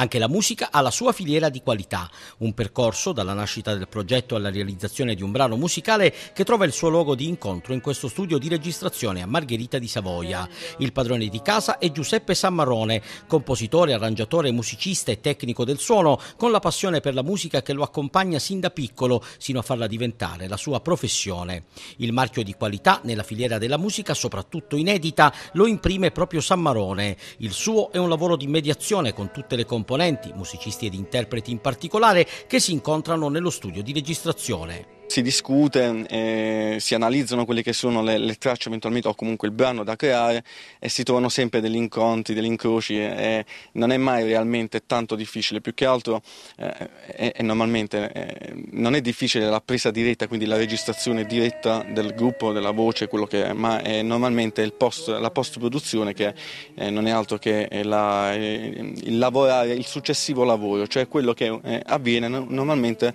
Anche la musica ha la sua filiera di qualità, un percorso dalla nascita del progetto alla realizzazione di un brano musicale che trova il suo luogo di incontro in questo studio di registrazione a Margherita di Savoia. Il padrone di casa è Giuseppe Sammarone, compositore, arrangiatore, musicista e tecnico del suono, con la passione per la musica che lo accompagna sin da piccolo sino a farla diventare la sua professione. Il marchio di qualità nella filiera della musica, soprattutto inedita, lo imprime proprio Sammarone. Il suo è un lavoro di mediazione con tutte le componenti componenti, musicisti ed interpreti in particolare, che si incontrano nello studio di registrazione si discute, eh, si analizzano quelle che sono le, le, tracce eventualmente o comunque il brano da creare e si trovano sempre degli incontri, degli incroci e, e non è mai realmente tanto difficile, più che altro eh, è, è normalmente eh, non è difficile la presa diretta, quindi la registrazione diretta del gruppo, della voce, quello che è, ma è normalmente post, la post-produzione che eh, non è altro che eh, la, eh, il lavorare, il successivo lavoro, cioè quello che avviene normalmente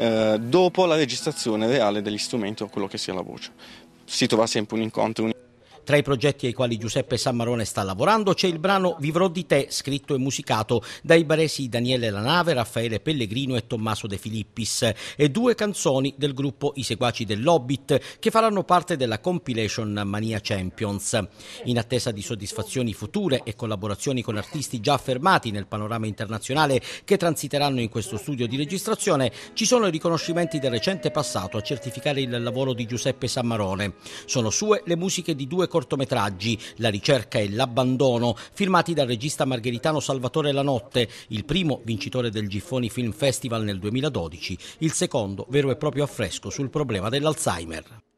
eh, dopo la registrazione reale degli strumenti o quello che sia la voce. Si trova sempre un incontro. Un tra i progetti ai quali Giuseppe Sammarone sta lavorando c'è il brano Vivrò di te, scritto e musicato dai baresi Daniele Lanave, Raffaele Pellegrino e Tommaso De Filippis e due canzoni del gruppo I Seguaci dell'Hobbit che faranno parte della compilation Mania Champions. In attesa di soddisfazioni future e collaborazioni con artisti già affermati nel panorama internazionale che transiteranno in questo studio di registrazione, ci sono i riconoscimenti del recente passato a certificare il lavoro di Giuseppe Sammarone. Sono sue le musiche di due cortometraggi, La ricerca e l'abbandono, firmati dal regista margheritano Salvatore Lanotte, il primo vincitore del Giffoni Film Festival nel 2012, il secondo vero e proprio affresco sul problema dell'Alzheimer.